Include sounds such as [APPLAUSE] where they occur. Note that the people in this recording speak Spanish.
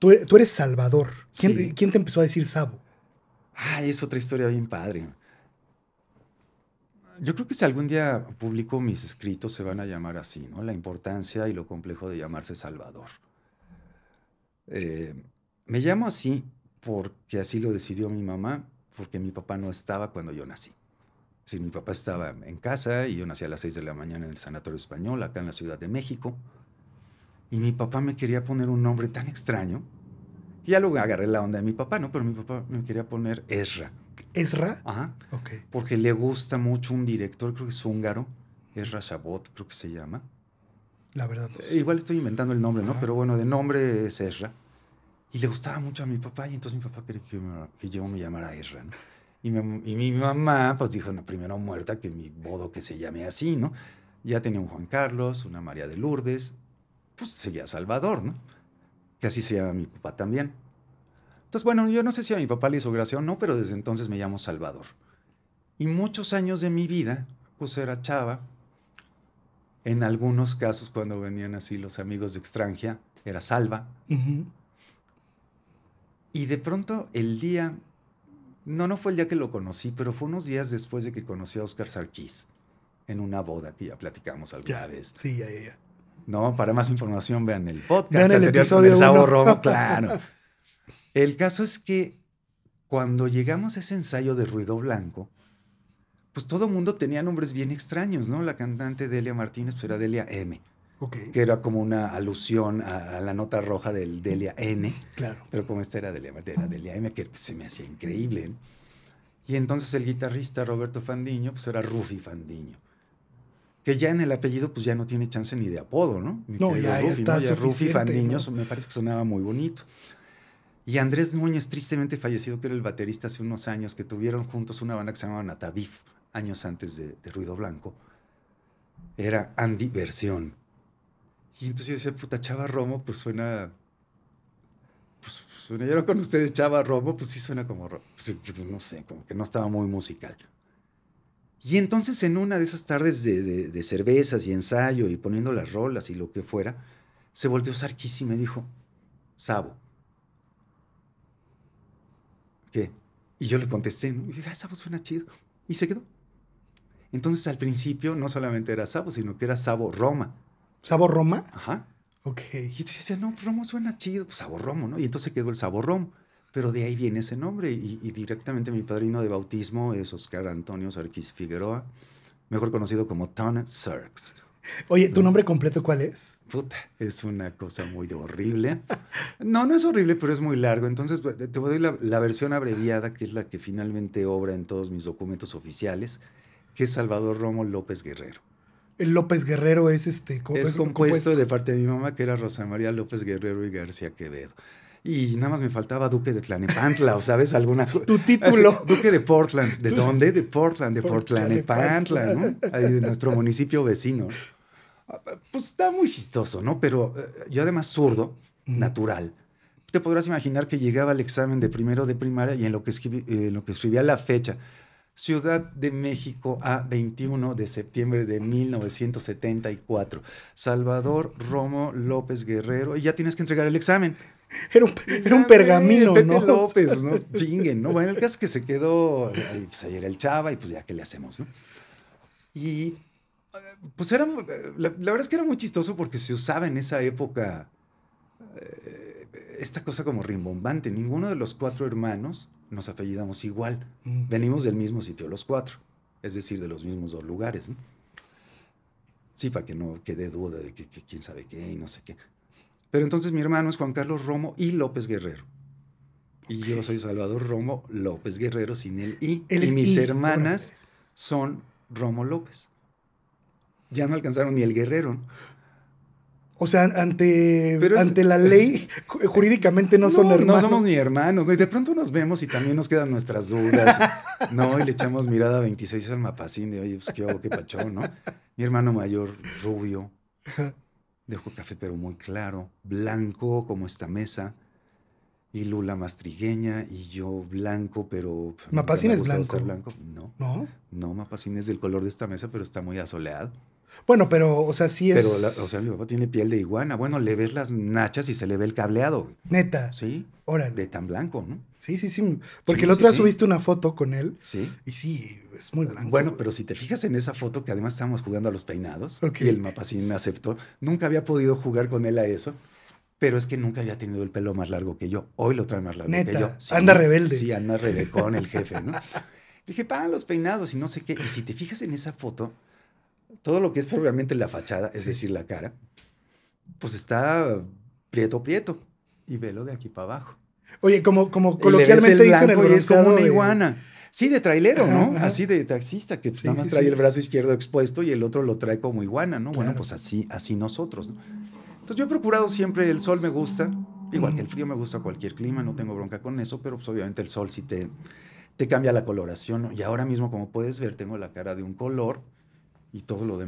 Er, tú, eres Salvador. ¿Quién, te empezó a decir Sabo? Ah, es otra historia bien padre. Yo creo que si algún día publico mis escritos se van a llamar así, ¿no? La importancia y lo complejo de llamarse Salvador. Eh, me llamo así porque así lo decidió mi mamá, porque mi papá no estaba cuando yo nací. Si mi papá estaba en casa y yo nací a las 6 de la mañana en el Sanatorio Español, acá en la Ciudad de México. Y mi papá me quería poner un nombre tan extraño. Y ya luego agarré la onda de mi papá, ¿no? Pero mi papá me quería poner Ezra. ¿Ezra? Ajá. Ok. Porque le gusta mucho un director, creo que es húngaro, Ezra Shabot, creo que se llama. La verdad. Igual estoy inventando el nombre, ¿no? Pero bueno, de nombre es Ezra. Y le gustaba mucho a mi papá, y entonces mi papá quería que, yo me llamara Ezra, ¿no? Y mi, mi, mamá, pues dijo, no, primero muerta que mi bodo que se llame así, ¿no? Ya tenía un Juan Carlos, una María de Lourdes, pues sería Salvador, ¿no? Que así se llama mi papá también. Entonces, bueno, yo no sé si a mi papá le hizo gracia o no, pero desde entonces me llamo Salvador. Y muchos años de mi vida, pues era chava. En algunos casos, cuando venían así los amigos de extranjera, era Salva. Y de pronto el día, no, no fue el día que lo conocí, pero fue unos días después de que conocí a Oscar Sarquís en una boda que ya platicamos alguna vez. Sí, ya, ya, ya. No, para más información vean el podcast el episodio con el [LAUGHS] claro. El caso es que cuando llegamos a ese ensayo de ruido blanco, pues todo el mundo tenía nombres bien extraños, ¿no? La cantante Delia Martínez pues era Delia M. Que era como una alusión a, la nota roja del Delia N. Claro. Pero como esta era Delia, era Delia M, que se me hacía increíble. Y entonces el guitarrista Roberto Fandiño, pues era Rufi Fandiño que ya en el apellido pues ya no tiene chance ni de apodo, ¿no? no, ya, está Rufi me parece que sonaba muy bonito. Y Andrés Núñez, tristemente fallecido, que era el baterista hace unos años, que tuvieron juntos una banda que se llamaba Natavif, años antes de, Ruido Blanco, era Andy Versión. Y entonces yo decía, puta, Chava Romo, pues suena... Pues, suena, yo con ustedes Chava Romo, pues sí suena como... Pues, no sé, como que no estaba muy musical. Y entonces en una de esas tardes de, cervezas y ensayo y poniendo las rolas y lo que fuera, se volteó Sarkis y me dijo, Sabo. ¿Qué? Y yo le contesté, ¿no? Ah, Sabo suena chido. Y se quedó. Entonces al principio no solamente era Sabo, sino que era Sabo Roma. ¿Sabo Roma? Ajá. Ok. Y entonces no, Romo suena chido, pues Sabo Romo, ¿no? Y entonces quedó el Sabo Romo. Pero de ahí viene ese nombre y, directamente mi padrino de bautismo es Oscar Antonio Sarquís Figueroa, mejor conocido como Ton Sarks. Oye, ¿tu nombre completo cuál es? Puta, es una cosa muy horrible. No, no es horrible, pero es muy largo. Entonces, pues, te voy a dar la, versión abreviada, que es la que finalmente obra en todos mis documentos oficiales, que es Salvador Romo López Guerrero. El López Guerrero es este. Es, compuesto de parte de mi mamá, que era Rosa María López Guerrero y García Quevedo. Y nada más me faltaba Duque de Tlanepantla, o sabes, alguna. [LAUGHS] tu título. Duque de Portland. ¿De dónde? De Portland, de Portlanepantla, ¿no? de nuestro municipio vecino. [LAUGHS] Ah, pues está muy chistoso, ¿no? Pero eh, yo además zurdo, natural. Te podrás imaginar que llegaba al examen de primero de primaria y en lo que eh, escribía la fecha Ciudad de México a 21 de septiembre de 1974. Salvador Romo López Guerrero. Y ya tienes que entregar el examen. Era un, era pergamino, ¿no? López, ¿no? Chinguen, ¿no? Bueno, el caso es que se quedó, pues ahí el chava y pues ya, ¿qué le hacemos, no? Y pues era, la, verdad es que era muy chistoso porque se usaba en esa época eh, esta cosa como rimbombante. Ninguno de los cuatro hermanos nos apellidamos igual. Venimos del mismo sitio los cuatro, es decir, de los mismos dos lugares. Sí, para que no quede duda de que, quién sabe qué y no sé qué. Pero entonces mi hermano es Juan Carlos Romo y López Guerrero. Y yo soy Salvador Romo López Guerrero sin el I. Él y mis hermanas son Romo López. Ya no alcanzaron ni el Guerrero. ¿no? O sea, ante, ante la ley, jurídicamente no, son hermanos. No somos ni hermanos. ¿no? Y de pronto nos vemos y también nos quedan nuestras dudas. [LAUGHS] ¿no? Y le echamos mirada 26 al mapacín de, oye, pues qué qué pachón, ¿no? Mi hermano mayor, rubio, dejó café pero muy claro, blanco como esta mesa, y Lula mastrigueña, y yo blanco, pero... Pues, ¿Mapacín es blanco? blanco? No, no, no, Mapacín es del color de esta mesa, pero está muy asoleado. Bueno, pero, o sea, sí es. Pero, o sea, mi papá tiene piel de iguana. Bueno, le ves las nachas y se le ve el cableado. Neta. Sí. Órale. De tan blanco, ¿no? Sí, sí, sí. Porque el otro día subiste una foto con él. Sí. Y sí, es muy eh, blanco. Bueno, pero si te fijas en esa foto, que además estábamos jugando a los peinados, y el mapacín me aceptó. Nunca había podido jugar con él a eso. Pero es que nunca había tenido el pelo más largo que yo. Hoy lo trae más largo que yo. anda rebelde. Sí, anda rebelde con el jefe, ¿no? [LAUGHS] Dije, para los peinados y no sé qué. Y si te fijas en esa foto, todo lo que es obviamente, la fachada, es decir, la cara, pues está prieto, prieto. Y velo de aquí para abajo. Oye, como, como coloquialmente dicen, el es como una iguana. Sí, de trailero, ¿no? Así de taxista, que pues nada más trae el brazo izquierdo expuesto y el otro lo trae como iguana, ¿no? Bueno, pues así, así nosotros, ¿no? Entonces yo he procurado siempre, el sol me gusta, igual que el frío me gusta cualquier clima, no tengo bronca con eso, pero pues, obviamente el sol sí te, te cambia la coloración, Y ahora mismo, como puedes ver, tengo la cara de un color, y todo lo demás.